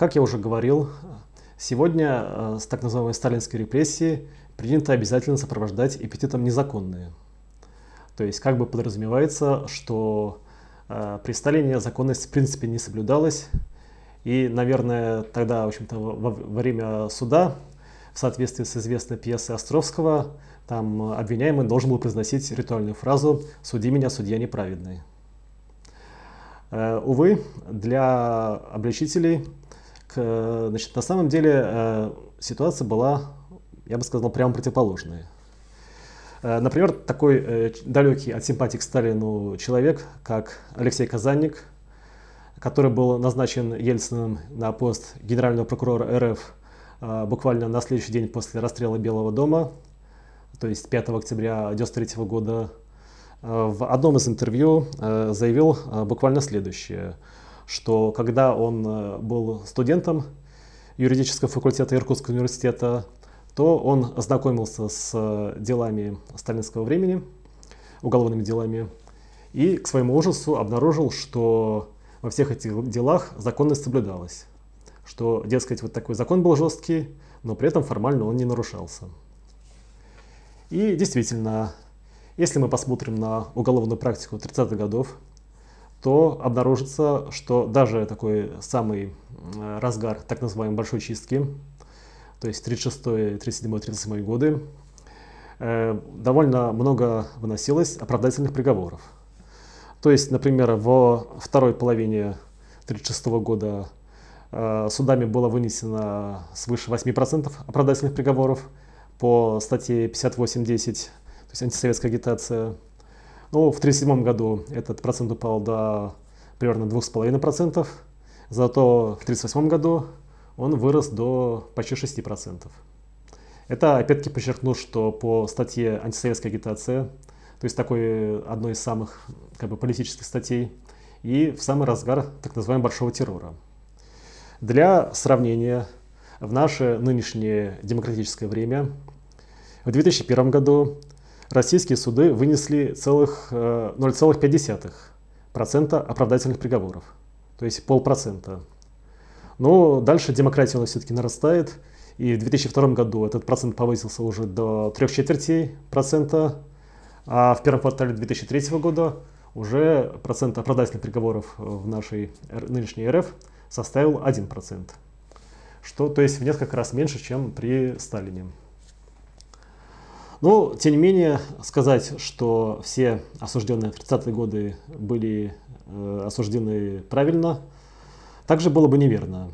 Как я уже говорил, сегодня э, с так называемой сталинской репрессии принято обязательно сопровождать эпитетом «незаконные». То есть как бы подразумевается, что э, при Сталине законность в принципе не соблюдалась, и, наверное, тогда, в общем-то, во время суда, в соответствии с известной пьесой Островского, там обвиняемый должен был произносить ритуальную фразу «Суди меня, судья неправедный». Э, увы, для обличителей к, э, значит, на самом деле э, ситуация была, я бы сказал, прямо противоположная. Э, например, такой э, далекий от симпатии к Сталину человек, как Алексей Казанник, который был назначен Ельциным на пост генерального прокурора РФ э, буквально на следующий день после расстрела Белого дома, то есть 5 октября 1993 года, э, в одном из интервью заявил буквально следующее – что когда он э, был студентом юридического факультета Иркутского университета, то он ознакомился с э, делами сталинского времени, уголовными делами, и к своему ужасу обнаружил, что во всех этих делах законность соблюдалась, что, дескать, вот такой закон был жесткий, но при этом формально он не нарушался. И действительно, если мы посмотрим на уголовную практику 30-х годов, то обнаружится, что даже такой самый разгар так называемой большой чистки, то есть 36, 37, 37 годы, э, довольно много выносилось оправдательных приговоров. То есть, например, во второй половине 1936 года э, судами было вынесено свыше 8% оправдательных приговоров по статье 58.10, то есть антисоветская агитация – ну, в 1937 году этот процент упал до примерно 2,5%, зато в 1938 году он вырос до почти 6%. Это опять-таки подчеркну, что по статье «Антисоветская агитация», то есть такой одной из самых как бы, политических статей, и в самый разгар так называемого «большого террора». Для сравнения, в наше нынешнее демократическое время в 2001 году российские суды вынесли целых 0,5% э, оправдательных приговоров, то есть полпроцента. Но дальше демократия у нас все-таки нарастает, и в 2002 году этот процент повысился уже до трех четвертей процента, а в первом квартале 2003 года уже процент оправдательных приговоров в нашей нынешней РФ составил 1%, что, то есть в несколько раз меньше, чем при Сталине. Но, ну, тем не менее, сказать, что все осужденные в 30-е годы были э, осуждены правильно, также было бы неверно.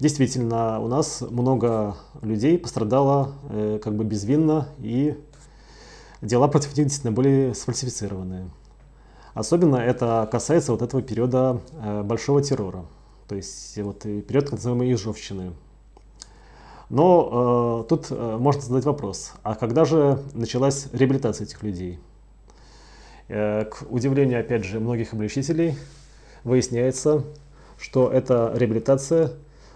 Действительно, у нас много людей пострадало э, как бы безвинно, и дела против них действительно были сфальсифицированы. Особенно это касается вот этого периода э, большого террора, то есть вот и период так называемой Ижовщины – но э, тут э, можно задать вопрос, а когда же началась реабилитация этих людей? Э, к удивлению, опять же, многих обличителей выясняется, что эта реабилитация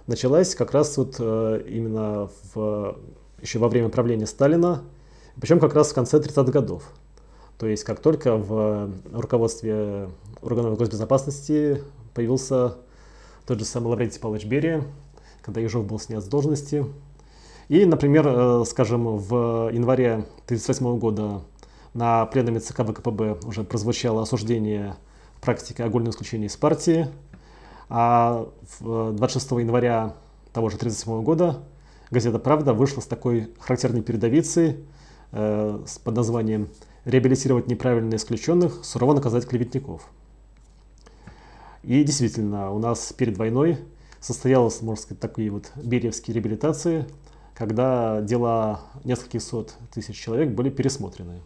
началась как раз вот э, именно в, еще во время правления Сталина, причем как раз в конце 30-х годов. То есть как только в руководстве органов госбезопасности появился тот же самый Лаврентий Павлович Берия, когда Ежов был снят с должности. И, например, э, скажем, в январе 1938 года на пленуме ЦК ВКПБ уже прозвучало осуждение практики огольного исключения из партии, а 26 э, января того же 1937 года газета «Правда» вышла с такой характерной передовицей э, под названием «Реабилитировать неправильно исключенных, сурово наказать клеветников». И действительно, у нас перед войной состоялась, можно сказать, такой вот беревские реабилитации, когда дела нескольких сот тысяч человек были пересмотрены.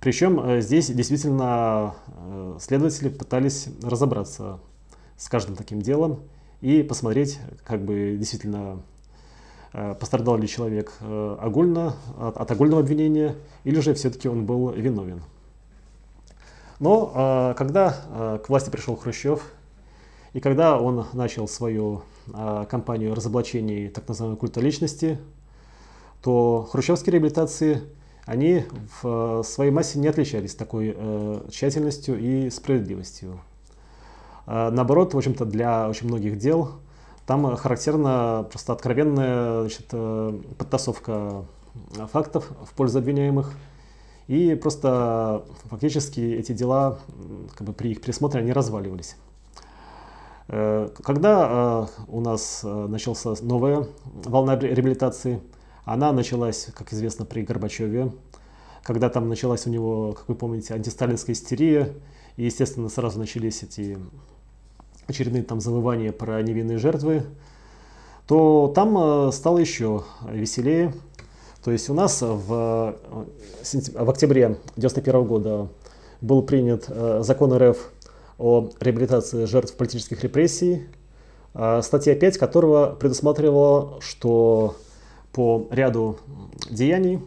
Причем э, здесь действительно э, следователи пытались разобраться с каждым таким делом и посмотреть, как бы действительно э, пострадал ли человек огульно, от, от огульного обвинения, или же все-таки он был виновен. Но когда к власти пришел Хрущев и когда он начал свою э, кампанию разоблачений так называемой культа личности, то хрущевские реабилитации, они в э, своей массе не отличались такой э, тщательностью и справедливостью. Э, наоборот, в общем-то, для очень многих дел там характерна просто откровенная значит, э, подтасовка фактов в пользу обвиняемых. И просто фактически эти дела, как бы при их присмотре, они разваливались. Э, когда э, у нас э, начался новая волна реабилитации, она началась, как известно, при Горбачеве, когда там началась у него, как вы помните, антисталинская истерия, и, естественно, сразу начались эти очередные там завывания про невинные жертвы, то там стало еще веселее. То есть у нас в, в октябре 1991 года был принят закон РФ о реабилитации жертв политических репрессий, а, статья 5 которого предусматривала, что по ряду деяний,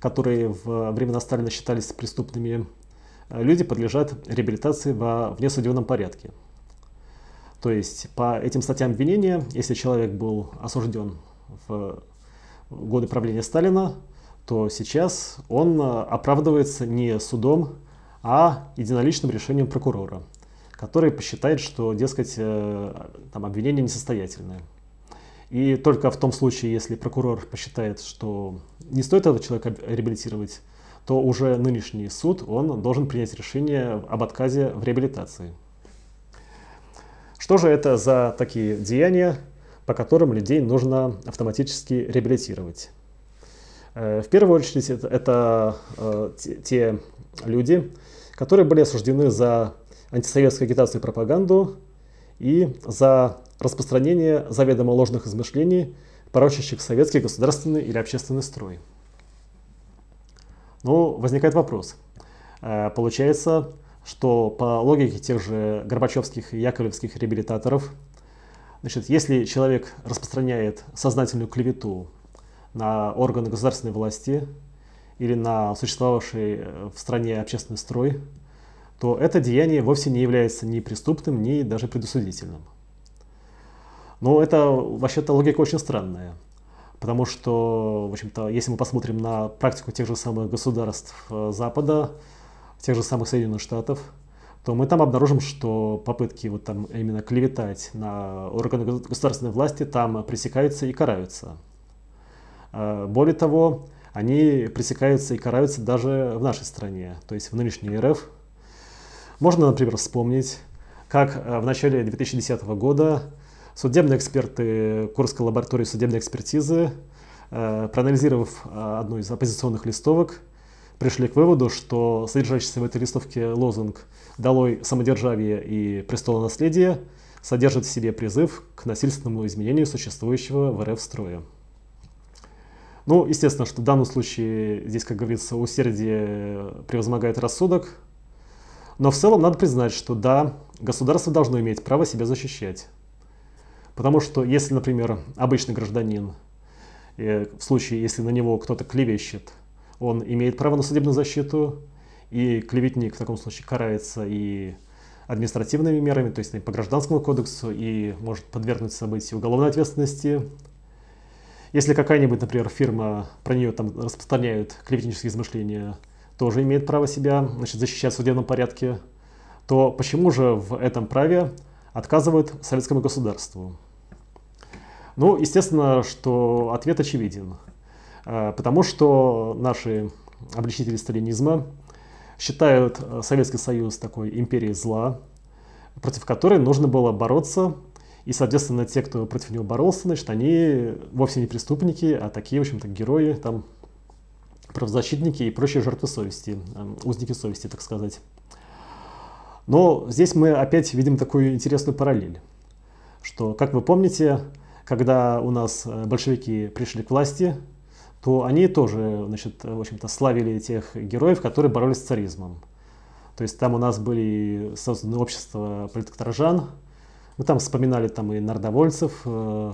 которые в времена Сталина считались преступными, а, люди подлежат реабилитации во внесудебном порядке. То есть по этим статьям обвинения, если человек был осужден в годы правления Сталина, то сейчас он а, оправдывается не судом, а единоличным решением прокурора который посчитает, что, дескать, э, там обвинение несостоятельное. И только в том случае, если прокурор посчитает, что не стоит этого человека реабилитировать, то уже нынешний суд, он должен принять решение об отказе в реабилитации. Что же это за такие деяния, по которым людей нужно автоматически реабилитировать? Э, в первую очередь это, это те люди, которые были осуждены за антисоветскую агитацию и пропаганду и за распространение заведомо ложных измышлений, порочащих советский государственный или общественный строй. Ну, возникает вопрос. Э, получается, что по логике тех же горбачевских и яковлевских реабилитаторов, значит, если человек распространяет сознательную клевету на органы государственной власти или на существовавший э, в стране общественный строй, то это деяние вовсе не является ни преступным, ни даже предусудительным. Но это вообще-то логика очень странная. Потому что, в общем-то, если мы посмотрим на практику тех же самых государств э, Запада, тех же самых Соединенных Штатов, то мы там обнаружим, что попытки вот там именно клеветать на органы государственной власти там пресекаются и караются. Э, более того, они пресекаются и караются даже в нашей стране, то есть в нынешней РФ, можно, например, вспомнить, как э, в начале 2010 года судебные эксперты Курской лаборатории судебной экспертизы, э, проанализировав э, одну из оппозиционных листовок, пришли к выводу, что содержащийся в этой листовке лозунг «Долой самодержавие и престолонаследие» содержит в себе призыв к насильственному изменению существующего в РФ строя. Ну, естественно, что в данном случае здесь, как говорится, усердие превозмогает рассудок – но в целом надо признать, что да, государство должно иметь право себя защищать. Потому что если, например, обычный гражданин, э, в случае, если на него кто-то клевещет, он имеет право на судебную защиту, и клеветник в таком случае карается и административными мерами, то есть по гражданскому кодексу, и может подвергнуться быть уголовной ответственности. Если какая-нибудь, например, фирма, про нее там распространяют клеветнические измышления, тоже имеет право себя значит, защищать в судебном порядке, то почему же в этом праве отказывают советскому государству? Ну, естественно, что ответ очевиден. Э, потому что наши обличители сталинизма считают э, Советский Союз такой империей зла, против которой нужно было бороться. И, соответственно, те, кто против него боролся, значит, они вовсе не преступники, а такие, в общем-то, герои, там, правозащитники и прочие жертвы совести, эм, узники совести, так сказать. Но здесь мы опять видим такую интересную параллель, что, как вы помните, когда у нас э, большевики пришли к власти, то они тоже, значит, э, в общем-то, славили тех героев, которые боролись с царизмом. То есть там у нас были созданы общества политкторжан, мы там вспоминали там и народовольцев, э,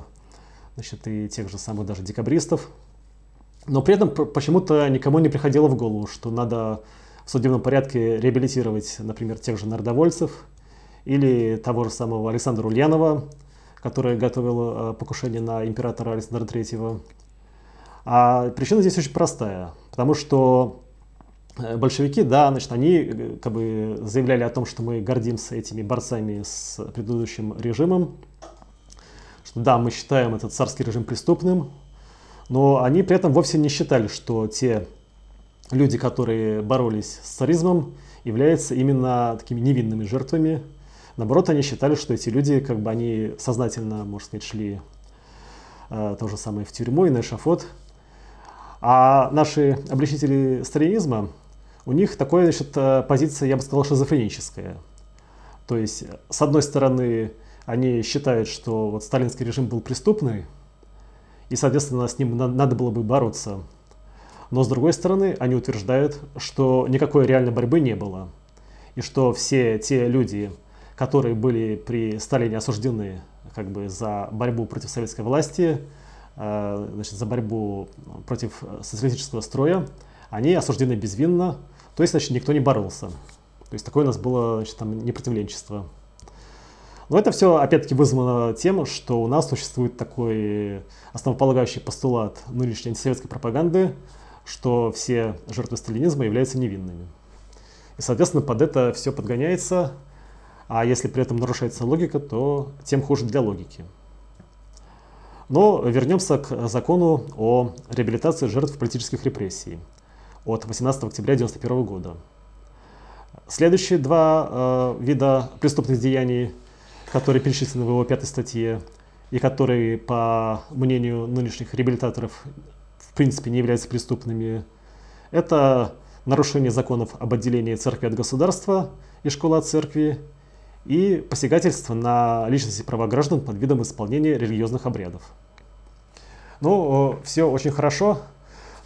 значит, и тех же самых даже декабристов, но при этом почему-то никому не приходило в голову, что надо в судебном порядке реабилитировать, например, тех же народовольцев или того же самого Александра Ульянова, который готовил э, покушение на императора Александра III. А причина здесь очень простая, потому что э, большевики, да, значит, они э, как бы заявляли о том, что мы гордимся этими борцами с предыдущим режимом, что да, мы считаем этот царский режим преступным, но они при этом вовсе не считали, что те люди, которые боролись с царизмом, являются именно такими невинными жертвами. Наоборот, они считали, что эти люди, как бы они сознательно, можно сказать, шли э, то же самое в тюрьму и на эшафот. А наши обличители сталинизма у них такая значит, э, позиция, я бы сказал, шизофреническая. То есть, с одной стороны, они считают, что вот сталинский режим был преступный, и, соответственно, с ним надо было бы бороться. Но, с другой стороны, они утверждают, что никакой реальной борьбы не было, и что все те люди, которые были при Сталине осуждены как бы за борьбу против советской власти, э, значит, за борьбу против социалистического строя, они осуждены безвинно, то есть, значит, никто не боролся. То есть такое у нас было, значит, там непротивленчество. Но это все, опять-таки, вызвано тем, что у нас существует такой основополагающий постулат нынешней антисоветской пропаганды, что все жертвы сталинизма являются невинными. И, соответственно, под это все подгоняется, а если при этом нарушается логика, то тем хуже для логики. Но вернемся к закону о реабилитации жертв политических репрессий от 18 октября 1991 года. Следующие два э, вида преступных деяний – которые перечислены в его пятой статье, и которые, по мнению нынешних реабилитаторов, в принципе не являются преступными, это нарушение законов об отделении церкви от государства и школы от церкви, и посягательство на личности права граждан под видом исполнения религиозных обрядов. Ну, все очень хорошо,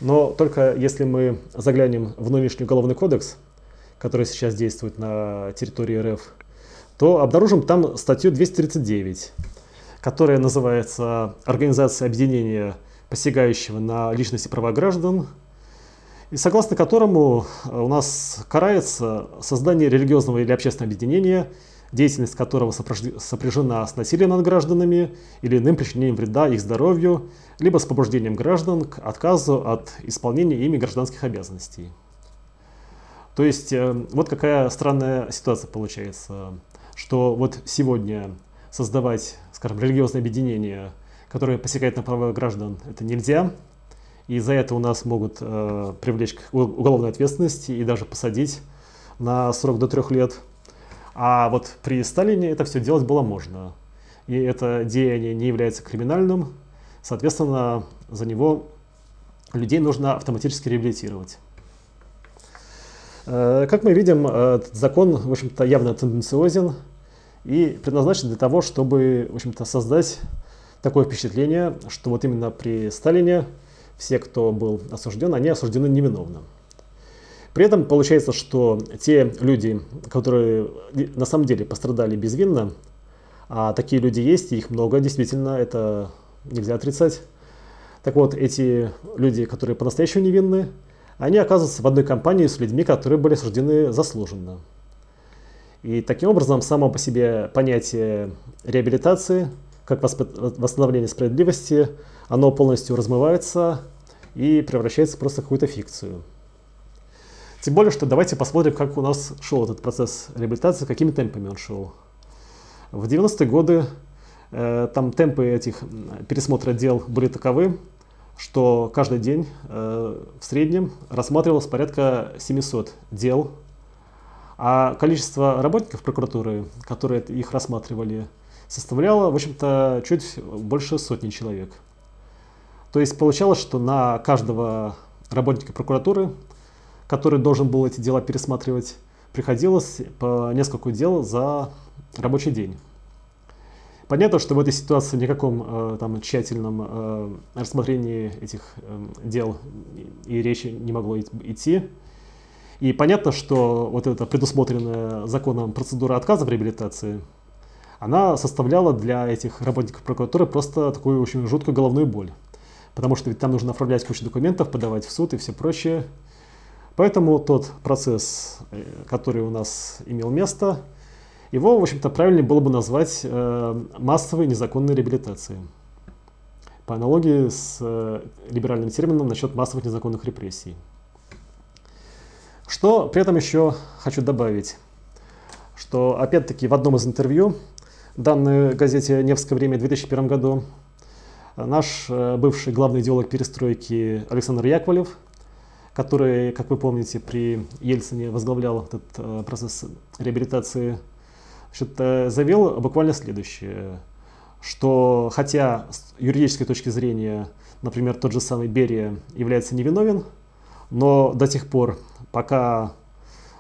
но только если мы заглянем в нынешний уголовный кодекс, который сейчас действует на территории РФ, то обнаружим там статью 239, которая называется «Организация объединения, посягающего на личности права граждан», и согласно которому э, у нас карается создание религиозного или общественного объединения, деятельность которого сопряжена с насилием над гражданами или иным причинением вреда их здоровью, либо с побуждением граждан к отказу от исполнения ими гражданских обязанностей. То есть э, вот какая странная ситуация получается что вот сегодня создавать, скажем, религиозное объединение, которое посягает на права граждан, это нельзя. И за это у нас могут э, привлечь к уголовной ответственности и даже посадить на срок до трех лет. А вот при Сталине это все делать было можно. И это деяние не является криминальным, соответственно, за него людей нужно автоматически реабилитировать. Э, как мы видим, э, этот закон, в общем-то, явно тенденциозен и предназначен для того, чтобы, в общем-то, создать такое впечатление, что вот именно при Сталине все, кто был осужден, они осуждены невиновно. При этом получается, что те люди, которые на самом деле пострадали безвинно, а такие люди есть, их много, действительно, это нельзя отрицать. Так вот, эти люди, которые по-настоящему невинны, они оказываются в одной компании с людьми, которые были осуждены заслуженно. И таким образом само по себе понятие реабилитации, как восстановление справедливости, оно полностью размывается и превращается просто в какую-то фикцию. Тем более, что давайте посмотрим, как у нас шел этот процесс реабилитации, какими темпами он шел. В 90-е годы э, там темпы этих пересмотра дел были таковы, что каждый день э, в среднем рассматривалось порядка 700 дел а количество работников прокуратуры, которые их рассматривали, составляло, в общем-то, чуть больше сотни человек. То есть получалось, что на каждого работника прокуратуры, который должен был эти дела пересматривать, приходилось по несколько дел за рабочий день. Понятно, что в этой ситуации ни в каком э, там тщательном э, рассмотрении этих э, дел и речи не могло идти. И понятно, что вот эта предусмотренная законом процедура отказа в реабилитации, она составляла для этих работников прокуратуры просто такую очень жуткую головную боль. Потому что ведь там нужно оформлять кучу документов, подавать в суд и все прочее. Поэтому тот процесс, э, который у нас имел место, его, в общем-то, правильнее было бы назвать э, массовой незаконной реабилитацией. По аналогии с э, либеральным термином насчет массовых незаконных репрессий. Что при этом еще хочу добавить, что опять-таки в одном из интервью, данной газете «Невское время» в 2001 году, наш э, бывший главный идеолог перестройки Александр Яковлев, который, как вы помните, при Ельцине возглавлял этот э, процесс реабилитации, значит, э, заявил буквально следующее, что хотя с юридической точки зрения, например, тот же самый Берия является невиновен, но до тех пор, пока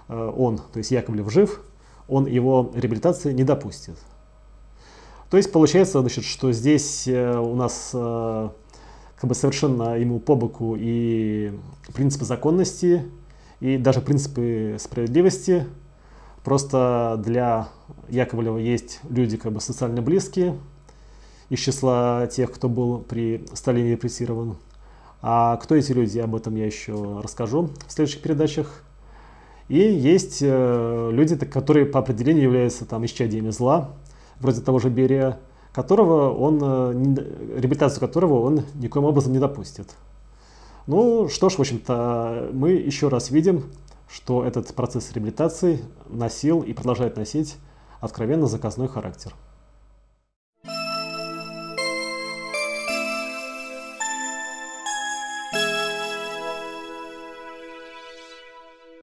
э, он, то есть Яковлев, жив, он его реабилитации не допустит. То есть получается, значит, что здесь э, у нас э, как бы совершенно ему по боку и принципы законности, и даже принципы справедливости. Просто для Яковлева есть люди как бы социально близкие из числа тех, кто был при Сталине репрессирован. А кто эти люди, об этом я еще расскажу в следующих передачах. И есть э, люди, которые по определению являются там исчадиями зла, вроде того же Берия, которого он, э, реабилитацию которого он никоим образом не допустит. Ну что ж, в общем-то, мы еще раз видим, что этот процесс реабилитации носил и продолжает носить откровенно заказной характер.